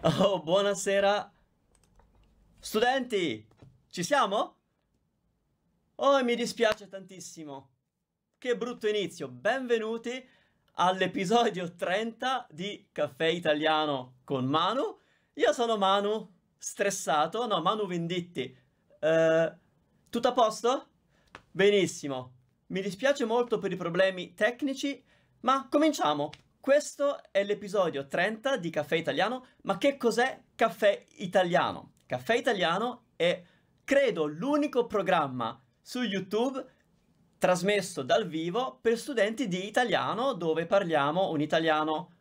Oh, buonasera. Studenti, ci siamo? Oh, mi dispiace tantissimo. Che brutto inizio. Benvenuti all'episodio 30 di Caffè Italiano con Manu. Io sono Manu, stressato. No, Manu Venditti. Eh, tutto a posto? Benissimo. Mi dispiace molto per i problemi tecnici, ma cominciamo. Questo è l'episodio 30 di Caffè Italiano, ma che cos'è Caffè Italiano? Caffè Italiano è, credo, l'unico programma su YouTube trasmesso dal vivo per studenti di italiano dove parliamo un italiano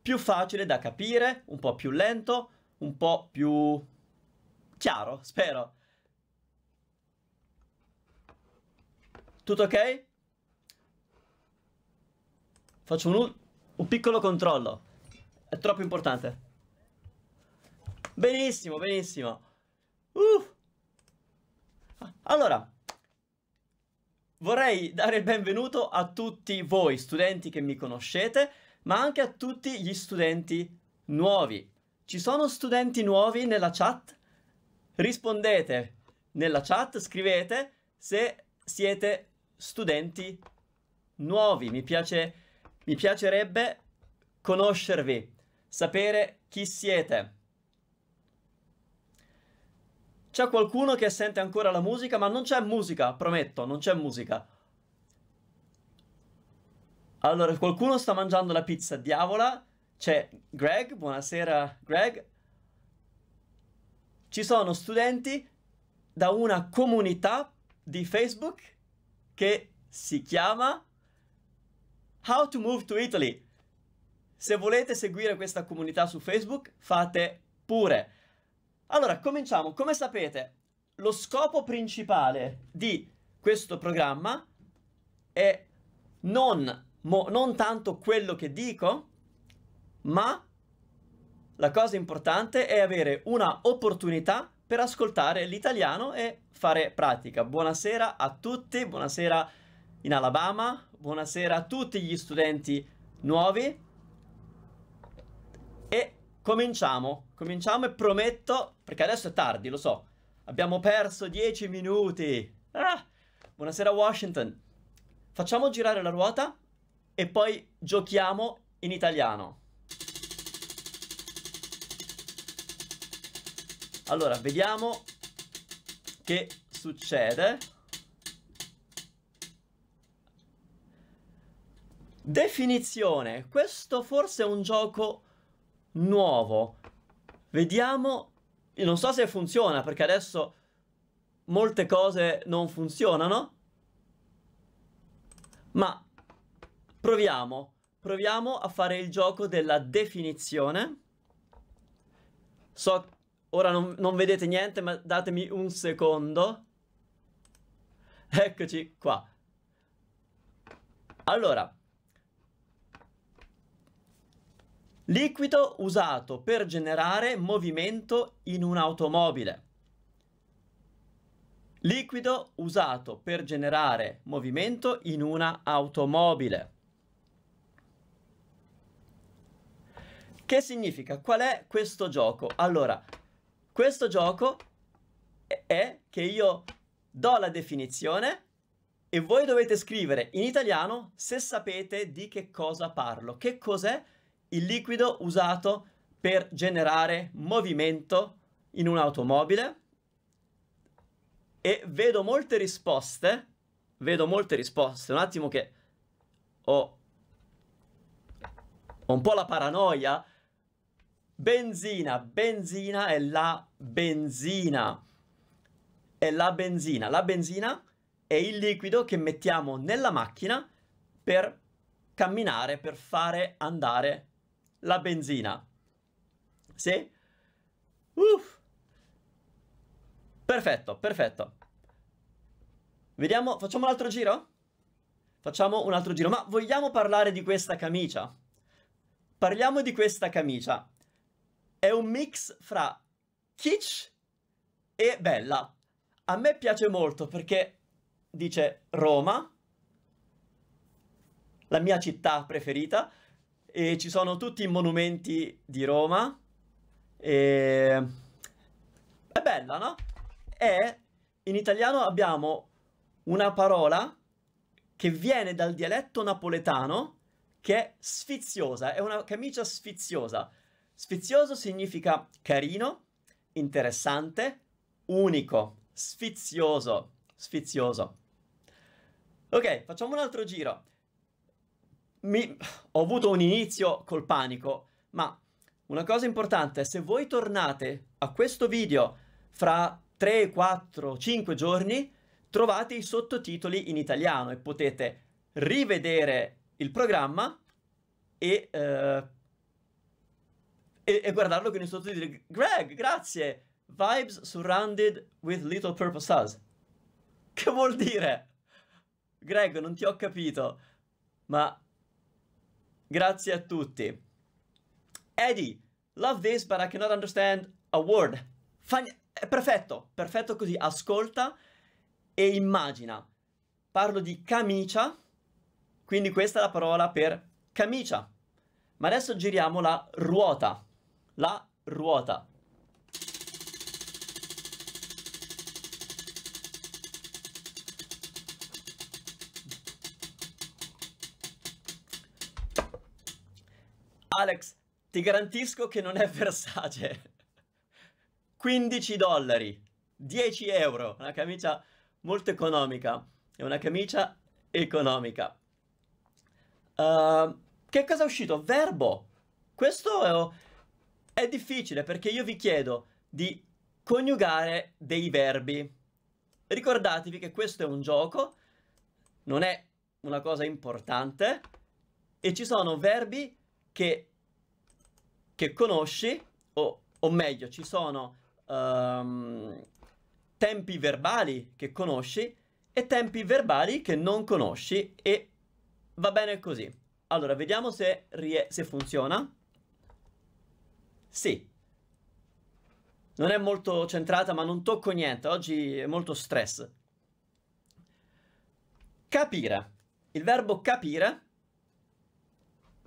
più facile da capire, un po' più lento, un po' più chiaro, spero. Tutto ok? Faccio un ultimo... Un piccolo controllo. È troppo importante. Benissimo, benissimo. Uh. Allora, vorrei dare il benvenuto a tutti voi, studenti che mi conoscete, ma anche a tutti gli studenti nuovi. Ci sono studenti nuovi nella chat? Rispondete nella chat, scrivete se siete studenti nuovi. Mi piace mi piacerebbe conoscervi, sapere chi siete. C'è qualcuno che sente ancora la musica, ma non c'è musica, prometto, non c'è musica. Allora, qualcuno sta mangiando la pizza diavola. C'è Greg, buonasera Greg. Ci sono studenti da una comunità di Facebook che si chiama How to Move to Italy. Se volete seguire questa comunità su Facebook, fate pure. Allora, cominciamo. Come sapete, lo scopo principale di questo programma è non, mo, non tanto quello che dico, ma la cosa importante è avere una opportunità per ascoltare l'italiano e fare pratica. Buonasera a tutti, buonasera in Alabama, buonasera a tutti gli studenti nuovi e cominciamo, cominciamo e prometto, perché adesso è tardi, lo so, abbiamo perso 10 minuti. Ah, buonasera Washington, facciamo girare la ruota e poi giochiamo in italiano. Allora, vediamo che succede. Definizione. Questo forse è un gioco nuovo. Vediamo. Non so se funziona, perché adesso molte cose non funzionano. Ma proviamo. Proviamo a fare il gioco della definizione. So, ora non, non vedete niente, ma datemi un secondo. Eccoci qua. Allora, Liquido usato per generare movimento in un'automobile. Liquido usato per generare movimento in una automobile. Che significa? Qual è questo gioco? Allora, questo gioco è che io do la definizione e voi dovete scrivere in italiano se sapete di che cosa parlo. Che cos'è? il liquido usato per generare movimento in un'automobile e vedo molte risposte, vedo molte risposte, un attimo che ho, ho un po' la paranoia, benzina, benzina è la benzina, è la benzina, la benzina è il liquido che mettiamo nella macchina per camminare, per fare andare la benzina. Sì? Uff. Perfetto, perfetto. Vediamo, facciamo un altro giro? Facciamo un altro giro, ma vogliamo parlare di questa camicia? Parliamo di questa camicia. È un mix fra kitsch e bella. A me piace molto perché dice Roma, la mia città preferita, e ci sono tutti i monumenti di Roma. E... È bella, no? E in italiano abbiamo una parola che viene dal dialetto napoletano che è sfiziosa, è una camicia sfiziosa. Sfizioso significa carino, interessante, unico, sfizioso, sfizioso. Ok, facciamo un altro giro mi... ho avuto un inizio col panico, ma una cosa importante, è se voi tornate a questo video fra 3, 4, 5 giorni, trovate i sottotitoli in italiano e potete rivedere il programma e, eh, e, e guardarlo con i sottotitoli. Greg, grazie! Vibes surrounded with little purpose us. Che vuol dire? Greg, non ti ho capito, ma Grazie a tutti. Eddie, love this but I cannot understand a word. Fan è eh, perfetto, perfetto così, ascolta e immagina. Parlo di camicia, quindi questa è la parola per camicia. Ma adesso giriamo la ruota, la ruota. Alex, ti garantisco che non è Versace. 15 dollari, 10 euro, una camicia molto economica, è una camicia economica. Uh, che cosa è uscito? Verbo. Questo è, è difficile perché io vi chiedo di coniugare dei verbi. Ricordatevi che questo è un gioco, non è una cosa importante e ci sono verbi che, che conosci, o, o, meglio, ci sono um, tempi verbali che conosci e tempi verbali che non conosci e va bene così. Allora, vediamo se, se funziona. Sì. Non è molto centrata, ma non tocco niente. Oggi è molto stress. Capire. Il verbo capire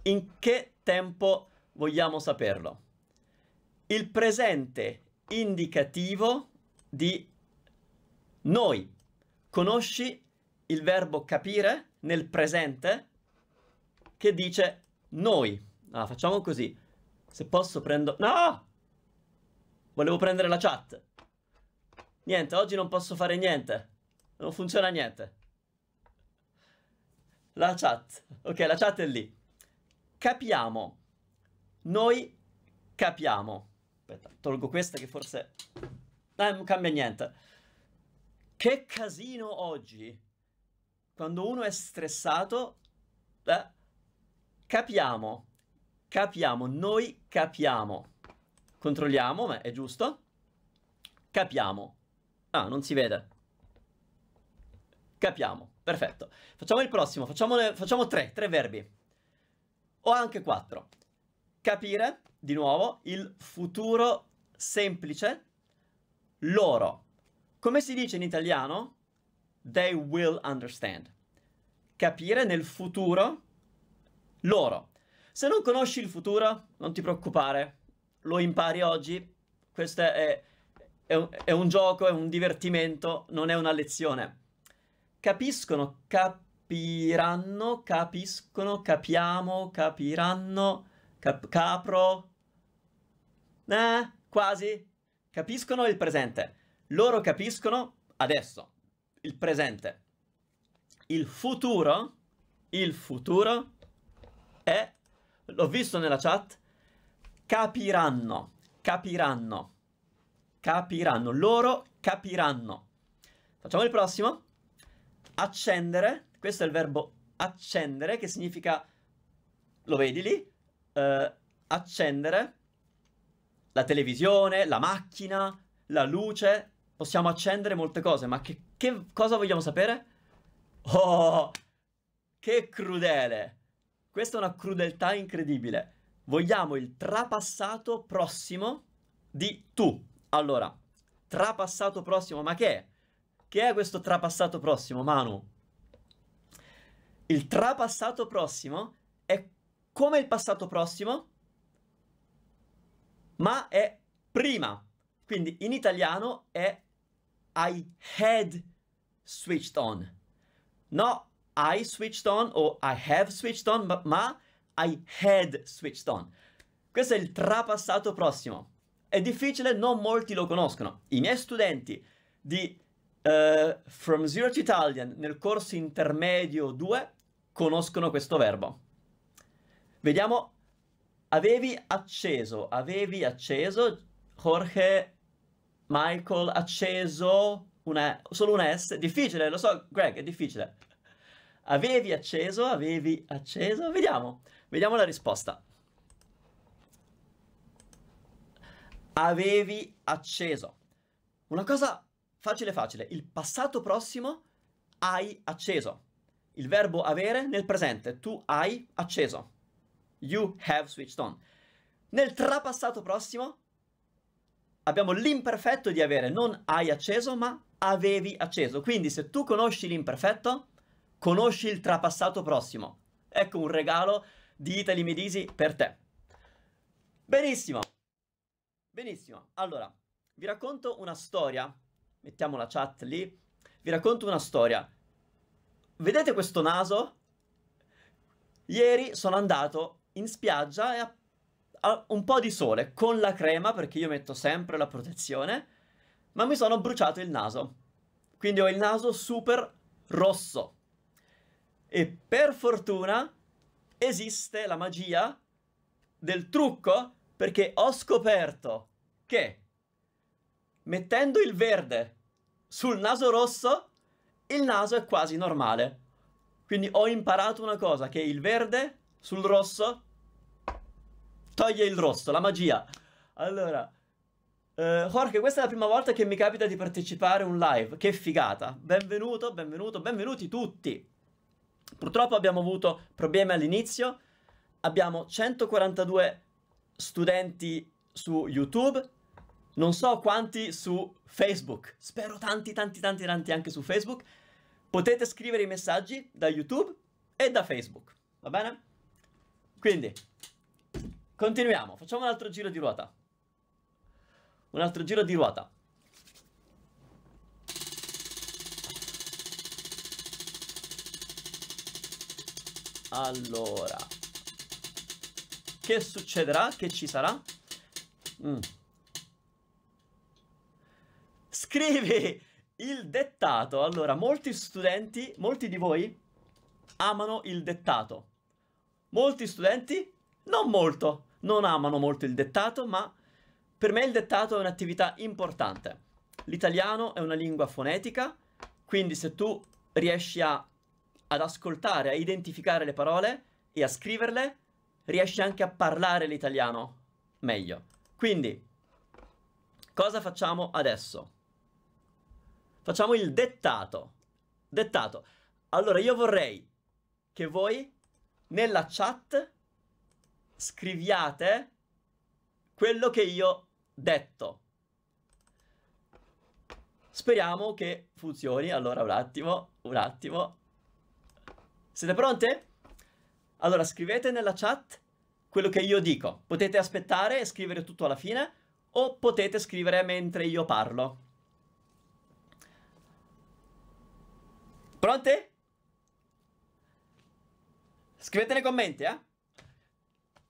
in che tempo vogliamo saperlo? Il presente indicativo di noi. Conosci il verbo capire nel presente che dice noi. Ah, facciamo così. Se posso prendo... No! Volevo prendere la chat. Niente, oggi non posso fare niente. Non funziona niente. La chat. Ok, la chat è lì capiamo. Noi capiamo. Aspetta, tolgo questa che forse... Eh, non cambia niente. Che casino oggi. Quando uno è stressato... Eh, capiamo. Capiamo. Noi capiamo. Controlliamo, ma è giusto. Capiamo. Ah, non si vede. Capiamo. Perfetto. Facciamo il prossimo. Facciamo, le... Facciamo tre. Tre verbi o anche 4. Capire, di nuovo, il futuro semplice loro. Come si dice in italiano? They will understand. Capire nel futuro loro. Se non conosci il futuro, non ti preoccupare, lo impari oggi. Questo è, è, un, è un gioco, è un divertimento, non è una lezione. Capiscono, capiscono capiranno, capiscono, capiamo, capiranno, cap- capro. Eh, quasi. Capiscono il presente. Loro capiscono adesso, il presente. Il futuro, il futuro è, l'ho visto nella chat, capiranno, capiranno, capiranno, loro capiranno. Facciamo il prossimo. Accendere, questo è il verbo accendere, che significa, lo vedi lì, eh, accendere la televisione, la macchina, la luce. Possiamo accendere molte cose, ma che, che cosa vogliamo sapere? Oh, che crudele! Questa è una crudeltà incredibile. Vogliamo il trapassato prossimo di tu. Allora, trapassato prossimo, ma che è? Che è questo trapassato prossimo, Manu? Il trapassato prossimo è come il passato prossimo, ma è prima. Quindi in italiano è I had switched on. No I switched on o I have switched on, ma, I had switched on. Questo è il trapassato prossimo. È difficile, non molti lo conoscono. I miei studenti di uh, From Zero to Italian nel corso intermedio 2 conoscono questo verbo. Vediamo, avevi acceso, avevi acceso, Jorge, Michael, acceso, una, solo un S, difficile, lo so Greg, è difficile. Avevi acceso, avevi acceso, vediamo, vediamo la risposta. Avevi acceso. Una cosa facile facile, il passato prossimo hai acceso il verbo avere nel presente. Tu hai acceso. You have switched on. Nel trapassato prossimo abbiamo l'imperfetto di avere, non hai acceso, ma avevi acceso. Quindi se tu conosci l'imperfetto, conosci il trapassato prossimo. Ecco un regalo di Italy Medisi per te. Benissimo. Benissimo. Allora, vi racconto una storia. Mettiamo la chat lì. Vi racconto una storia Vedete questo naso? Ieri sono andato in spiaggia e a, a, un po' di sole con la crema, perché io metto sempre la protezione, ma mi sono bruciato il naso. Quindi ho il naso super rosso. E per fortuna esiste la magia del trucco perché ho scoperto che mettendo il verde sul naso rosso il naso è quasi normale. Quindi ho imparato una cosa, che il verde sul rosso toglie il rosso, la magia. Allora, eh, Jorge, questa è la prima volta che mi capita di partecipare a un live, che figata. Benvenuto, benvenuto, benvenuti tutti. Purtroppo abbiamo avuto problemi all'inizio, abbiamo 142 studenti su YouTube, non so quanti su Facebook, spero tanti, tanti, tanti, tanti anche su Facebook, potete scrivere i messaggi da YouTube e da Facebook, va bene? Quindi, continuiamo, facciamo un altro giro di ruota. Un altro giro di ruota. Allora, che succederà? Che ci sarà? Mm scrivi il dettato. Allora, molti studenti, molti di voi amano il dettato. Molti studenti, non molto, non amano molto il dettato, ma per me il dettato è un'attività importante. L'italiano è una lingua fonetica, quindi se tu riesci a, ad ascoltare, a identificare le parole e a scriverle, riesci anche a parlare l'italiano meglio. Quindi, cosa facciamo adesso? Facciamo il dettato. Dettato. Allora, io vorrei che voi nella chat scriviate quello che io ho detto. Speriamo che funzioni. Allora, un attimo, un attimo. Siete pronte? Allora, scrivete nella chat quello che io dico. Potete aspettare e scrivere tutto alla fine o potete scrivere mentre io parlo. Pronte? Scrivete nei commenti, eh?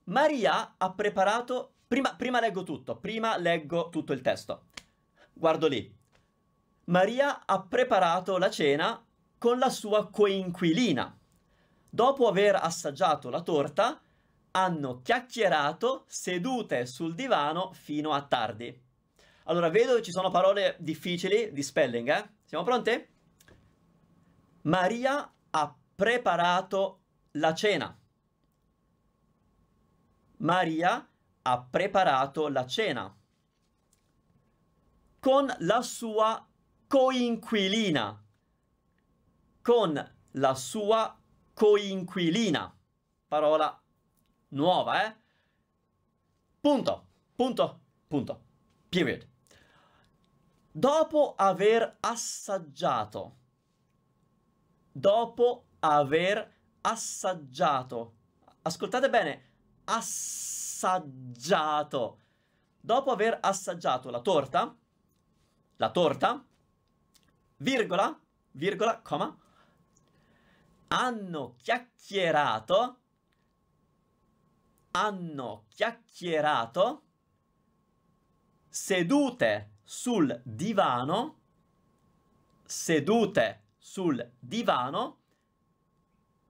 Maria ha preparato... Prima, prima leggo tutto, prima leggo tutto il testo. Guardo lì. Maria ha preparato la cena con la sua coinquilina. Dopo aver assaggiato la torta, hanno chiacchierato sedute sul divano fino a tardi. Allora, vedo che ci sono parole difficili di spelling, eh? Siamo pronti? Maria ha preparato la cena. Maria ha preparato la cena con la sua coinquilina. Con la sua coinquilina. Parola nuova, eh? Punto, punto, punto. Period. Dopo aver assaggiato dopo aver assaggiato. Ascoltate bene, assaggiato. Dopo aver assaggiato la torta, la torta, virgola, virgola, coma, hanno chiacchierato, hanno chiacchierato, sedute sul divano, sedute sul divano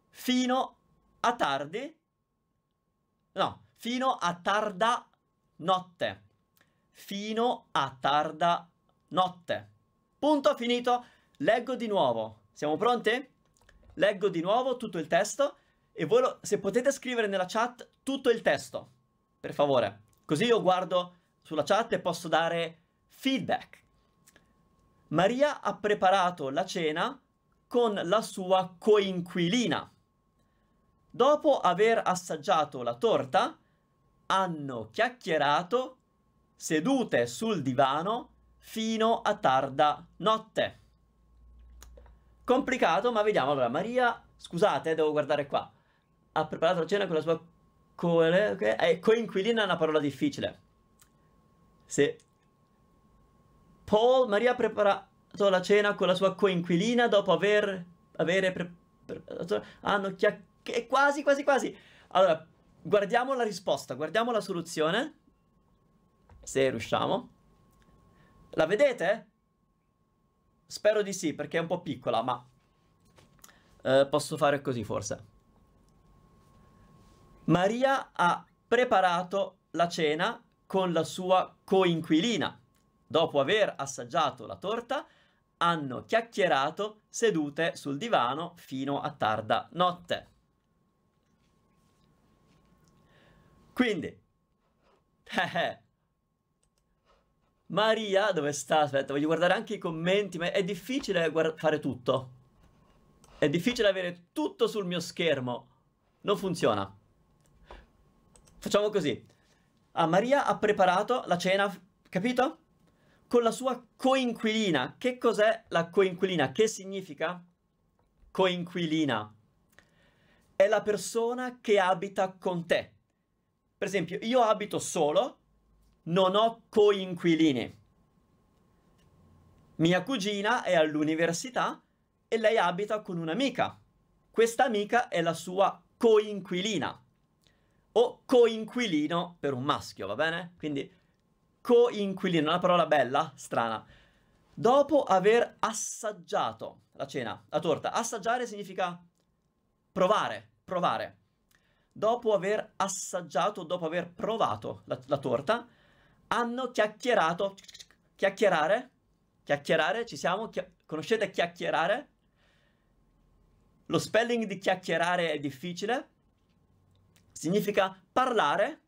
fino a tardi, no, fino a tarda notte, fino a tarda notte. Punto finito, leggo di nuovo, siamo pronti? Leggo di nuovo tutto il testo e voi lo, se potete scrivere nella chat tutto il testo, per favore, così io guardo sulla chat e posso dare feedback. Maria ha preparato la cena con la sua coinquilina. Dopo aver assaggiato la torta, hanno chiacchierato sedute sul divano fino a tarda notte. Complicato, ma vediamo. Allora, Maria, scusate, devo guardare qua. Ha preparato la cena con la sua co- okay. Eh, eh, coinquilina, è una parola difficile. Sì. Paul, Maria prepara la cena con la sua coinquilina dopo aver... avere... Pre, pre, hanno chiacchierato... quasi, quasi, quasi! Allora, guardiamo la risposta, guardiamo la soluzione. Se riusciamo. La vedete? Spero di sì, perché è un po' piccola, ma... Eh, posso fare così, forse. Maria ha preparato la cena con la sua coinquilina. Dopo aver assaggiato la torta, hanno chiacchierato sedute sul divano fino a tarda notte. Quindi, eh, eh. Maria, dove sta? Aspetta, voglio guardare anche i commenti, ma è difficile fare tutto. È difficile avere tutto sul mio schermo. Non funziona. Facciamo così. Ah, Maria ha preparato la cena, capito? con la sua coinquilina. Che cos'è la coinquilina? Che significa? Coinquilina. È la persona che abita con te. Per esempio, io abito solo, non ho coinquilini. Mia cugina è all'università e lei abita con un'amica. Questa amica è la sua coinquilina o coinquilino per un maschio, va bene? Quindi coinquilino, una parola bella, strana. Dopo aver assaggiato la cena, la torta, assaggiare significa provare, provare. Dopo aver assaggiato, dopo aver provato la, la torta, hanno chiacchierato, chiacchierare, chiacchierare, ci siamo, chi- conoscete chiacchierare? Lo spelling di chiacchierare è difficile, significa parlare,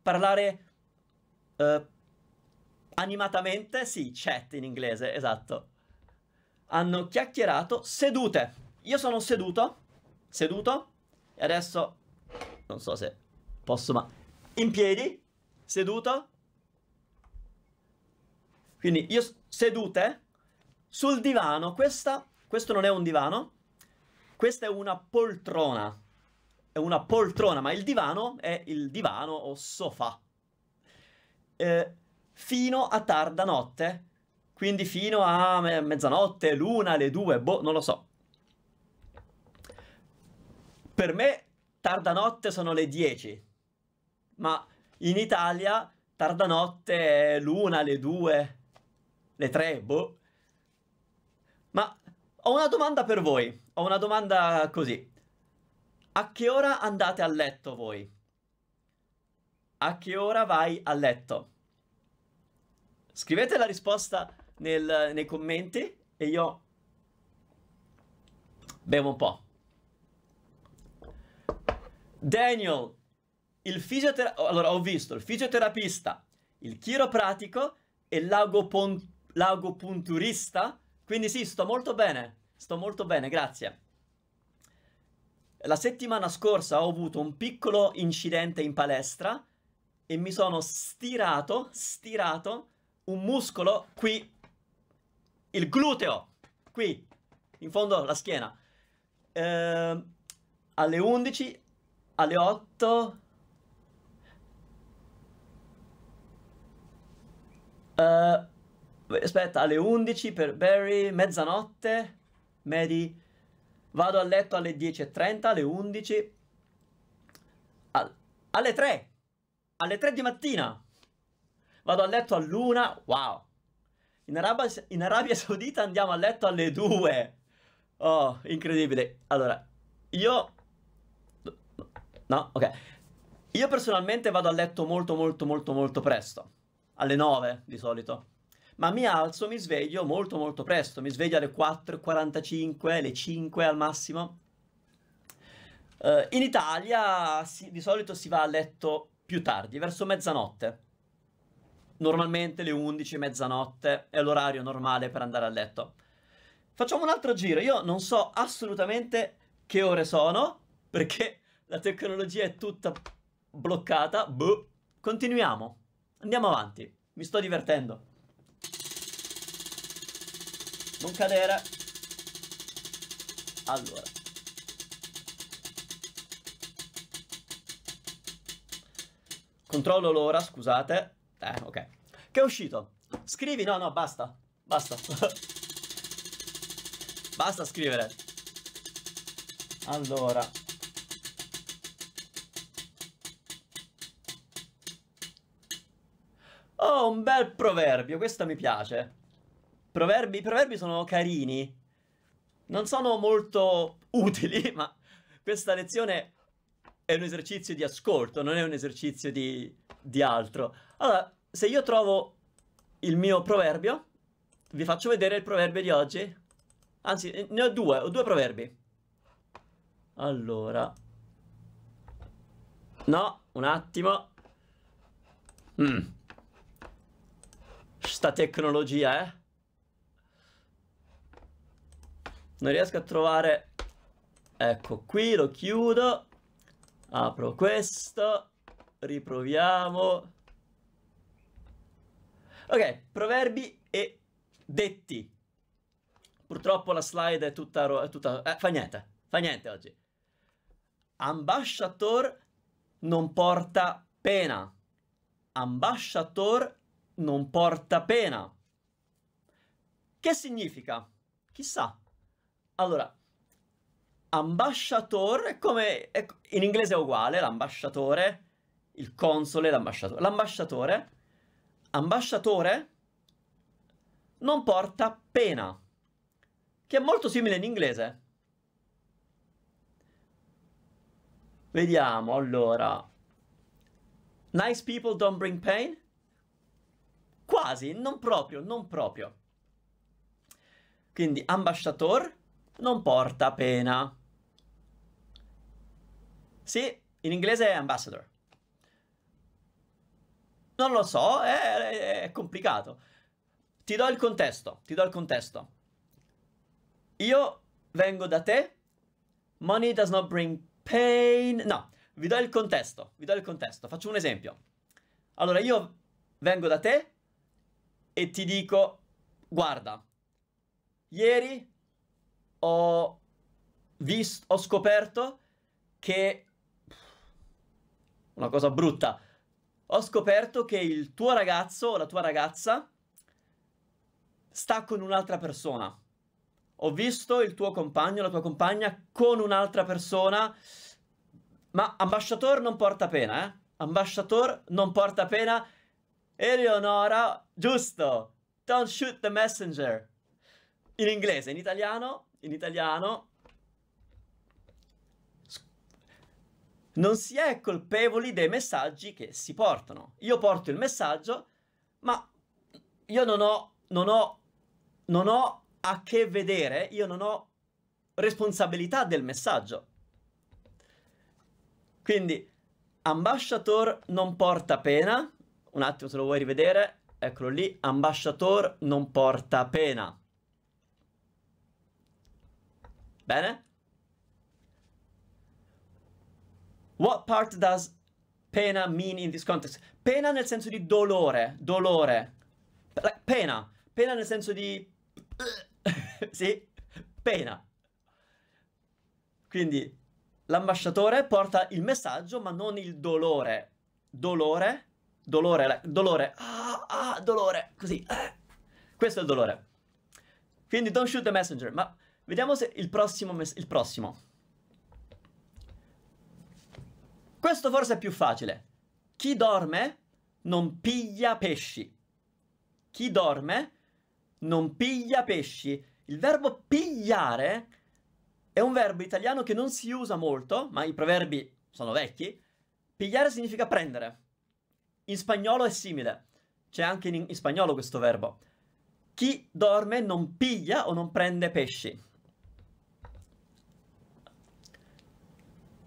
parlare Uh, animatamente, sì, chat in inglese, esatto. Hanno chiacchierato sedute. Io sono seduto, seduto, e adesso, non so se posso, ma in piedi, seduto. Quindi io sedute sul divano, questa, questo non è un divano, questa è una poltrona. È una poltrona, ma il divano è il divano o sofà eh, fino a tarda notte, quindi fino a me- mezzanotte, l'una, le due, boh, non lo so. Per me tarda notte sono le 10, ma in Italia tarda notte è l'una, le due, le tre, boh. Ma ho una domanda per voi, ho una domanda così. A che ora andate a letto voi? A che ora vai a letto? Scrivete la risposta nel, nei commenti e io bevo un po'. Daniel, il fisioterapista, allora ho visto il fisioterapista, il chiropratico e l'agopon- l'agopunturista, quindi sì, sto molto bene, sto molto bene, grazie. La settimana scorsa ho avuto un piccolo incidente in palestra e mi sono stirato, stirato un muscolo qui, il gluteo, qui, in fondo alla schiena. Eh, alle 11, alle 8... Eh, aspetta, alle 11 per Barry, mezzanotte, Mary, vado a letto alle 10.30, alle 11, al, alle 3, alle 3 di mattina. Vado a letto all'una, wow. In Arabia, in Arabia Saudita andiamo a letto alle 2. Oh, incredibile. Allora, io... No, ok. Io personalmente vado a letto molto molto molto molto presto. Alle 9 di solito. Ma mi alzo, mi sveglio molto molto presto. Mi sveglio alle 4.45, alle 5 al massimo. Uh, in Italia si, di solito si va a letto più tardi, verso mezzanotte. Normalmente le 11, mezzanotte è l'orario normale per andare a letto. Facciamo un altro giro, io non so assolutamente che ore sono, perché la tecnologia è tutta bloccata. Boh. Continuiamo, andiamo avanti, mi sto divertendo. Non cadere. Allora. Controllo l'ora, scusate. Eh, ok. Che è uscito? Scrivi, no, no, basta. Basta. basta scrivere. Allora. Oh, un bel proverbio, questo mi piace. Proverbi, I proverbi sono carini. Non sono molto utili, ma questa lezione è un esercizio di ascolto, non è un esercizio di, di altro. Allora, se io trovo il mio proverbio, vi faccio vedere il proverbio di oggi. Anzi, ne ho due, ho due proverbi. Allora. No, un attimo. Mm. Sta tecnologia, eh. Non riesco a trovare... Ecco, qui lo chiudo. Apro questo. Riproviamo. Ok, proverbi e detti. Purtroppo la slide è tutta... È tutta eh, fa niente, fa niente oggi. Ambasciator non porta pena. Ambasciator non porta pena. Che significa? Chissà. Allora, ambasciatore, come ecco, in inglese è uguale, l'ambasciatore, il console, l'ambasciatore. L'ambasciatore, ambasciatore, non porta pena, che è molto simile in inglese. Vediamo, allora. Nice people don't bring pain? Quasi, non proprio, non proprio. Quindi ambasciatore non porta pena. Sì, in inglese è ambassador. Non lo so, è, è complicato. Ti do il contesto, ti do il contesto. Io vengo da te, money does not bring pain... No, vi do il contesto, vi do il contesto. Faccio un esempio. Allora, io vengo da te e ti dico, guarda, ieri ho, visto, ho scoperto che una cosa brutta. Ho scoperto che il tuo ragazzo o la tua ragazza sta con un'altra persona. Ho visto il tuo compagno, o la tua compagna con un'altra persona. Ma ambasciatore non porta pena, eh? Ambasciator non porta pena. Eleonora, giusto. Don't shoot the messenger. In inglese, in italiano, in italiano non si è colpevoli dei messaggi che si portano. Io porto il messaggio, ma io non ho, non ho, non ho a che vedere, io non ho responsabilità del messaggio. Quindi, ambasciatore non porta pena, un attimo se lo vuoi rivedere, eccolo lì, ambasciatore non porta pena. Bene? What part does pena mean in this context? Pena nel senso di dolore, dolore. Pena, pena nel senso di... sì, pena. Quindi l'ambasciatore porta il messaggio ma non il dolore. Dolore, dolore, dolore, ah, ah, dolore, così. Questo è il dolore. Quindi don't shoot the messenger, ma vediamo se il prossimo... Mes- il prossimo. Questo forse è più facile. Chi dorme non piglia pesci. Chi dorme non piglia pesci. Il verbo pigliare è un verbo italiano che non si usa molto, ma i proverbi sono vecchi. Pigliare significa prendere. In spagnolo è simile. C'è anche in, in spagnolo questo verbo. Chi dorme non piglia o non prende pesci.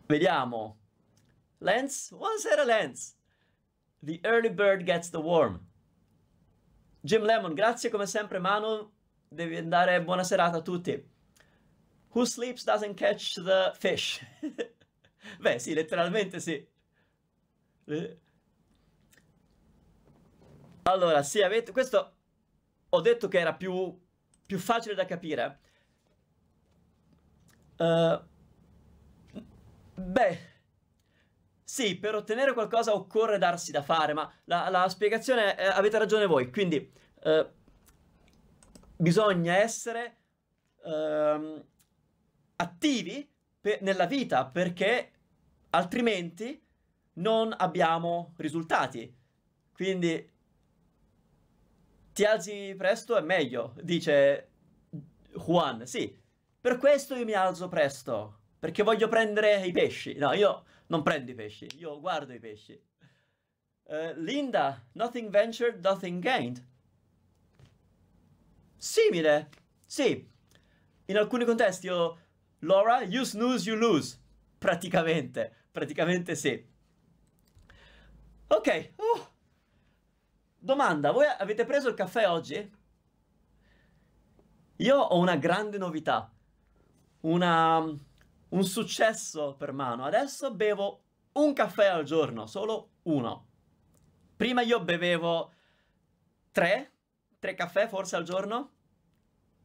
Vediamo. Lance once had a Lance. The early bird gets the worm. Jim Lemon, grazie come sempre Manu, devi andare, buona serata a tutti. Who sleeps doesn't catch the fish. Beh sì, letteralmente sì. Allora, sì, avete... questo ho detto che era più, più facile da capire. Uh, beh, sì, per ottenere qualcosa occorre darsi da fare, ma la, la spiegazione è, eh, avete ragione voi, quindi eh, bisogna essere eh, attivi pe- nella vita perché altrimenti non abbiamo risultati. Quindi ti alzi presto è meglio, dice Juan. Sì, per questo io mi alzo presto, perché voglio prendere i pesci. No, io non prendo i pesci, io guardo i pesci. Uh, Linda, nothing ventured, nothing gained. Simile, sì. In alcuni contesti io... Oh, Laura, you snooze, you lose. Praticamente, praticamente sì. Ok, uh. domanda, voi avete preso il caffè oggi? Io ho una grande novità, una un successo per mano. Adesso bevo un caffè al giorno, solo uno. Prima io bevevo tre, tre caffè forse al giorno,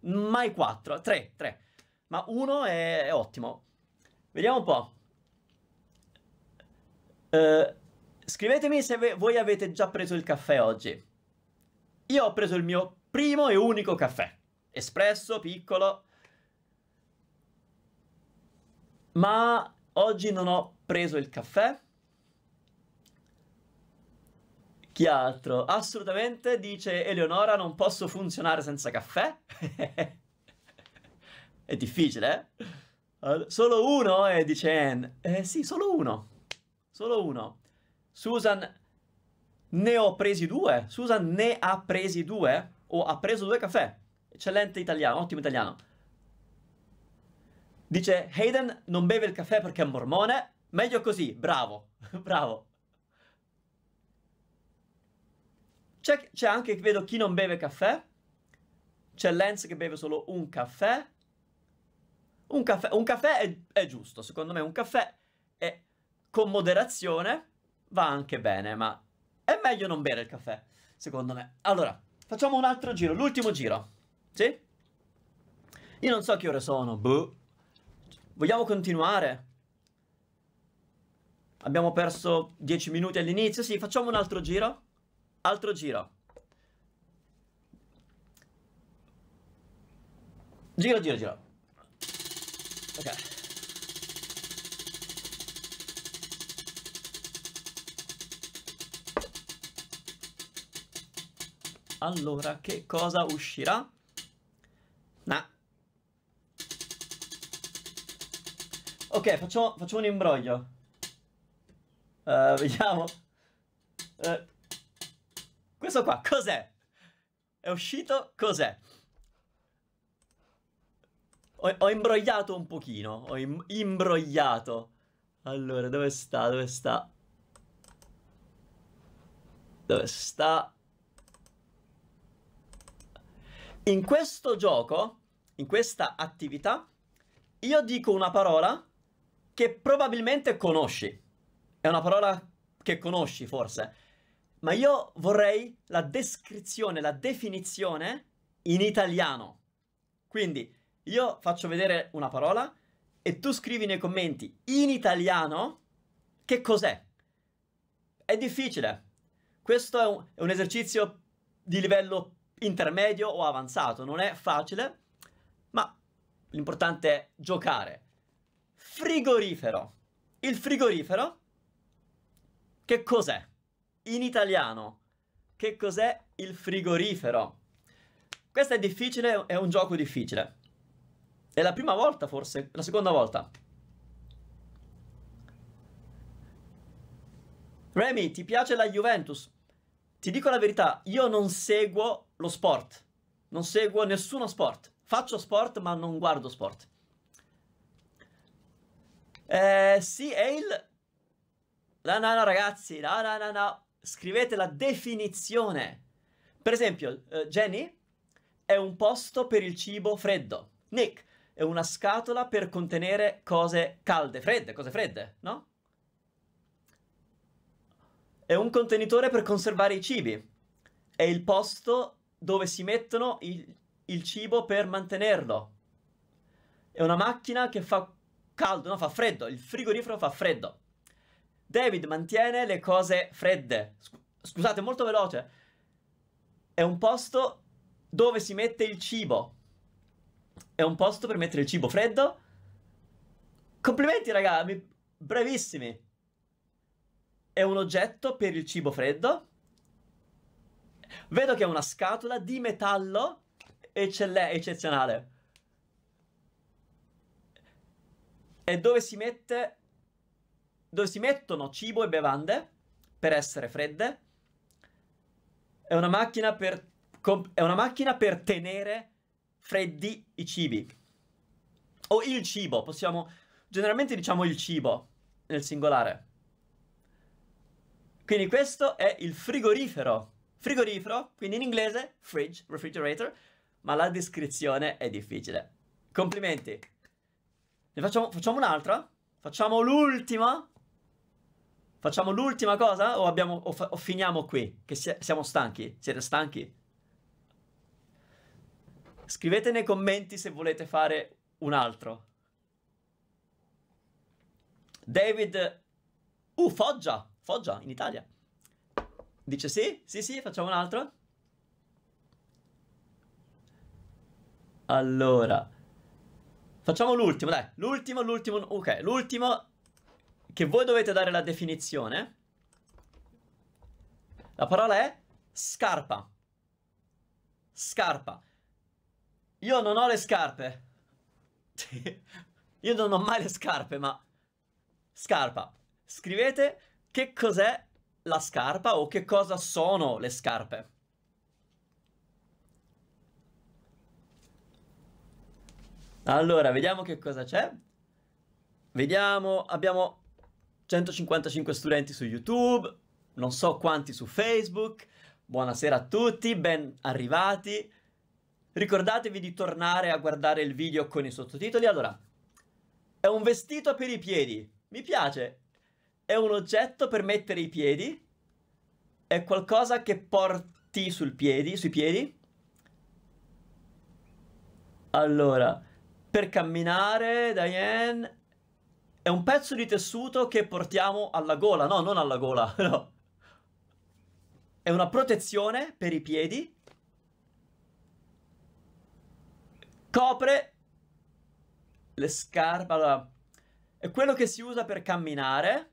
mai quattro, tre, tre. Ma uno è, è ottimo. Vediamo un po'. Uh, scrivetemi se voi avete già preso il caffè oggi. Io ho preso il mio primo e unico caffè. Espresso, piccolo, ma oggi non ho preso il caffè. Chi altro? Assolutamente, dice Eleonora, non posso funzionare senza caffè. È difficile, eh? Solo uno, eh, dice Anne. Eh sì, solo uno. Solo uno. Susan, ne ho presi due. Susan ne ha presi due? O ha preso due caffè? Eccellente italiano, ottimo italiano. Dice Hayden non beve il caffè perché è mormone. Meglio così, bravo, bravo. C'è, c'è anche, vedo, chi non beve caffè. C'è Lance che beve solo un caffè. Un caffè, un caffè è, è, giusto, secondo me un caffè è, con moderazione va anche bene, ma è meglio non bere il caffè, secondo me. Allora, facciamo un altro giro, l'ultimo giro, sì? Io non so che ore sono, boh. Vogliamo continuare? Abbiamo perso 10 minuti all'inizio. Sì, facciamo un altro giro. Altro giro. Giro, giro, giro. Ok. Allora, che cosa uscirà? Ok, facciamo, facciamo un imbroglio. Uh, vediamo. Uh, questo qua, cos'è? È uscito, cos'è? Ho, ho, imbrogliato un pochino, ho im imbrogliato. Allora, dove sta, dove sta? Dove sta? In questo gioco, in questa attività, io dico una parola che probabilmente conosci. È una parola che conosci forse, ma io vorrei la descrizione, la definizione in italiano. Quindi io faccio vedere una parola e tu scrivi nei commenti in italiano che cos'è. È difficile. Questo è un, è un esercizio di livello intermedio o avanzato, non è facile, ma l'importante è giocare. Frigorifero. Il frigorifero che cos'è? In italiano, che cos'è il frigorifero? Questo è difficile, è un gioco difficile. È la prima volta forse, la seconda volta. Remy, ti piace la Juventus? Ti dico la verità, io non seguo lo sport. Non seguo nessuno sport. Faccio sport ma non guardo sport. Eh, sì, è il... No, no, no, ragazzi, no, no, no, no. Scrivete la definizione. Per esempio, eh, Jenny è un posto per il cibo freddo. Nick è una scatola per contenere cose calde, fredde, cose fredde, no? È un contenitore per conservare i cibi. È il posto dove si mettono il, il cibo per mantenerlo. È una macchina che fa caldo, no, fa freddo, il frigorifero fa freddo. David mantiene le cose fredde. Scusate, molto veloce. È un posto dove si mette il cibo. È un posto per mettere il cibo freddo. Complimenti, raga, bravissimi. È un oggetto per il cibo freddo. Vedo che è una scatola di metallo eccelle- eccezionale. e dove si mette dove si mettono cibo e bevande per essere fredde. È una macchina per, comp- una macchina per tenere freddi i cibi. O il cibo, possiamo generalmente diciamo il cibo nel singolare. Quindi questo è il frigorifero. Frigorifero, quindi in inglese fridge, refrigerator, ma la descrizione è difficile. Complimenti. Ne facciamo, facciamo un'altra? Facciamo l'ultima? Facciamo l'ultima cosa o, abbiamo, o, fa, o finiamo qui? Che si, siamo stanchi? Siete stanchi? Scrivete nei commenti se volete fare un altro. David... Uh, Foggia! Foggia, in Italia. Dice sì, sì, sì, facciamo un altro. Allora... Facciamo l'ultimo, dai. L'ultimo, l'ultimo. Ok, l'ultimo. Che voi dovete dare la definizione. La parola è scarpa. Scarpa. Io non ho le scarpe. Io non ho mai le scarpe, ma... Scarpa. Scrivete che cos'è la scarpa o che cosa sono le scarpe. Allora, vediamo che cosa c'è. Vediamo, abbiamo 155 studenti su YouTube, non so quanti su Facebook. Buonasera a tutti, ben arrivati. Ricordatevi di tornare a guardare il video con i sottotitoli. Allora, è un vestito per i piedi, mi piace. È un oggetto per mettere i piedi. È qualcosa che porti sul piedi, sui piedi. Allora, per camminare, Diane, è un pezzo di tessuto che portiamo alla gola, no, non alla gola, no. È una protezione per i piedi. Copre le scarpe, allora, è quello che si usa per camminare.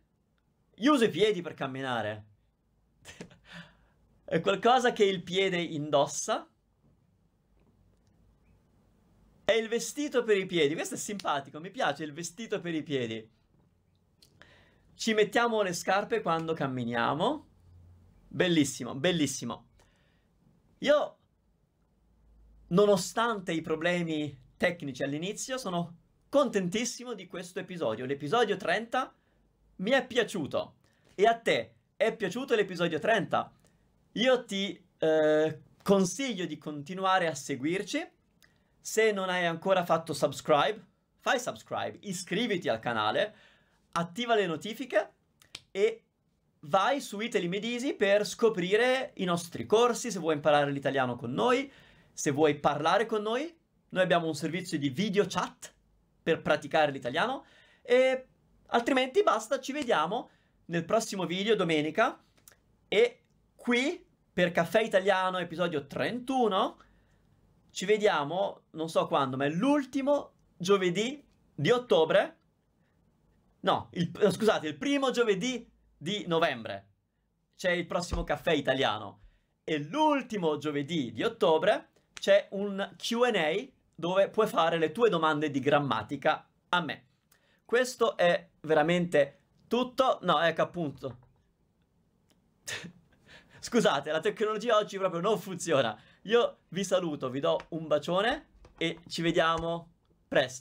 Io uso i piedi per camminare. è qualcosa che il piede indossa è il vestito per i piedi. Questo è simpatico, mi piace il vestito per i piedi. Ci mettiamo le scarpe quando camminiamo. Bellissimo, bellissimo. Io, nonostante i problemi tecnici all'inizio, sono contentissimo di questo episodio. L'episodio 30 mi è piaciuto. E a te è piaciuto l'episodio 30? Io ti eh, consiglio di continuare a seguirci se non hai ancora fatto subscribe, fai subscribe, iscriviti al canale, attiva le notifiche e vai su Italy Medisi per scoprire i nostri corsi, se vuoi imparare l'italiano con noi, se vuoi parlare con noi. Noi abbiamo un servizio di video chat per praticare l'italiano e altrimenti basta, ci vediamo nel prossimo video domenica e qui per Caffè Italiano episodio 31 ci vediamo, non so quando, ma è l'ultimo giovedì di ottobre. No, il, scusate, il primo giovedì di novembre. C'è il prossimo caffè italiano. E l'ultimo giovedì di ottobre c'è un QA dove puoi fare le tue domande di grammatica a me. Questo è veramente tutto. No, ecco appunto. Scusate, la tecnologia oggi proprio non funziona. Io vi saluto, vi do un bacione e ci vediamo presto.